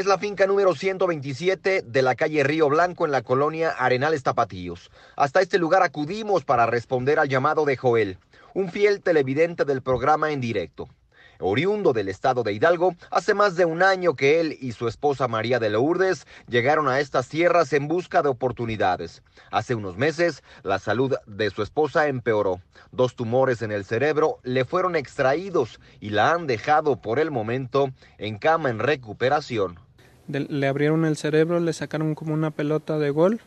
Es la finca número 127 de la calle Río Blanco en la colonia Arenales Tapatíos. Hasta este lugar acudimos para responder al llamado de Joel, un fiel televidente del programa en directo. Oriundo del estado de Hidalgo, hace más de un año que él y su esposa María de Lourdes llegaron a estas tierras en busca de oportunidades. Hace unos meses, la salud de su esposa empeoró. Dos tumores en el cerebro le fueron extraídos y la han dejado por el momento en cama en recuperación le abrieron el cerebro, le sacaron como una pelota de gol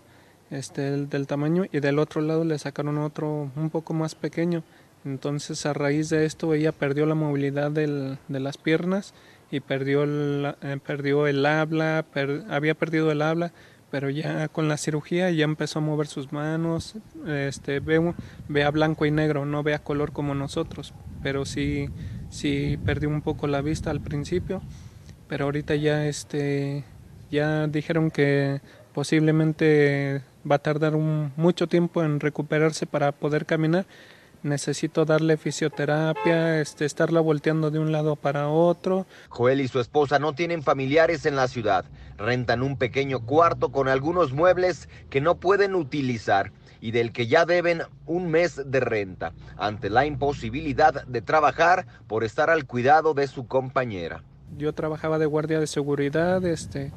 este, del, tamaño y del otro lado le sacaron otro un poco más pequeño. Entonces a raíz de esto ella perdió la movilidad del, de las piernas y perdió el, eh, perdió el habla, había perdido el habla, pero ya con la cirugía ya empezó a mover sus manos, este, ve, blanco y negro, no vea color como nosotros, pero sí, sí perdió un poco la vista al principio pero ahorita ya este ya dijeron que posiblemente va a tardar mucho tiempo en recuperarse para poder caminar. Necesito darle fisioterapia, este, estarla volteando de un lado para otro. Joel y su esposa no tienen familiares en la ciudad. Rentan un pequeño cuarto con algunos muebles que no pueden utilizar y del que ya deben un mes de renta, ante la imposibilidad de trabajar por estar al cuidado de su compañera yo trabajaba de guardia de seguridad, este,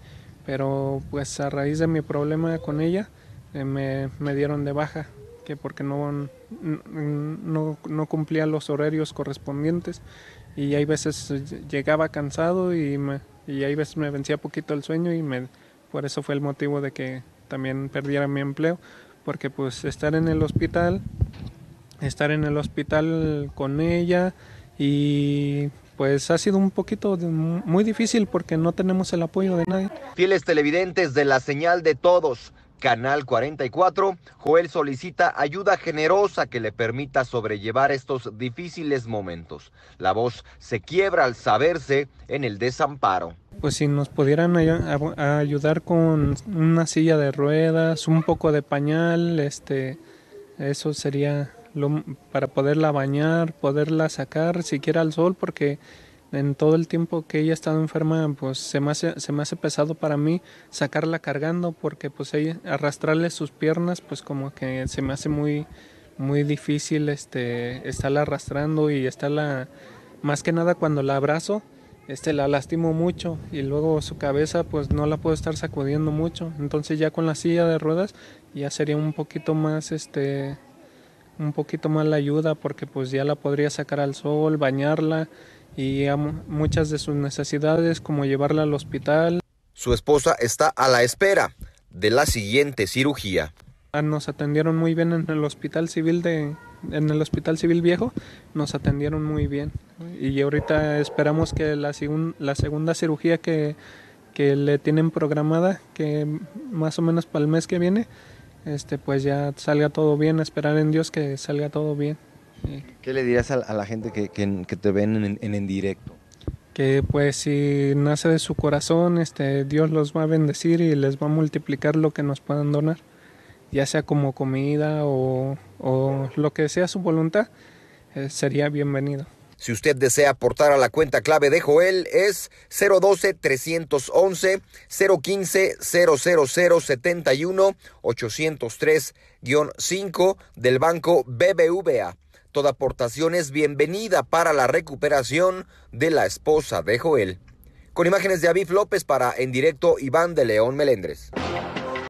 pero pues a raíz de mi problema con ella eh, me, me, dieron de baja, que porque no, no, no, cumplía los horarios correspondientes y hay veces eh, llegaba cansado y, y hay veces me vencía poquito el sueño y me, por eso fue el motivo de que también perdiera mi empleo, porque pues estar en el hospital, estar en el hospital con ella, y pues ha sido un poquito muy difícil porque no tenemos el apoyo de nadie. Fieles televidentes de la señal de todos, Canal 44, Joel solicita ayuda generosa que le permita sobrellevar estos difíciles momentos. La voz se quiebra al saberse en el desamparo. Pues si nos pudieran ayudar con una silla de ruedas, un poco de pañal, este, eso sería para poderla bañar, poderla sacar siquiera al sol, porque en todo el tiempo que ella ha estado enferma, pues se me hace, se me hace pesado para mí sacarla cargando, porque pues ella, arrastrarle sus piernas, pues como que se me hace muy, muy difícil este, estarla arrastrando y estarla, más que nada cuando la abrazo, este la lastimo mucho y luego su cabeza pues no la puedo estar sacudiendo mucho entonces ya con la silla de ruedas ya sería un poquito más este un poquito más la ayuda porque pues ya la podría sacar al sol, bañarla y muchas de sus necesidades como llevarla al hospital. Su esposa está a la espera de la siguiente cirugía. Ah, nos atendieron muy bien en el hospital civil de en el hospital civil viejo, nos atendieron muy bien y ahorita esperamos que la, la segunda cirugía que, que le tienen programada, que más o menos para el mes que viene, este, pues ya salga todo bien, esperar en Dios que salga todo bien. ¿Qué le dirías a, la gente que, te ven en, en, directo? Que pues si nace de su corazón, este, Dios los va a bendecir y les va a multiplicar lo que nos puedan donar, ya sea como comida o, lo que sea su voluntad, eh, sería bienvenido. Si usted desea aportar a la cuenta clave de Joel es 012-311-015-00071-803-5 del banco BBVA. Toda aportación es bienvenida para la recuperación de la esposa de Joel. Con imágenes de Aviv López para En Directo Iván de León Melendres.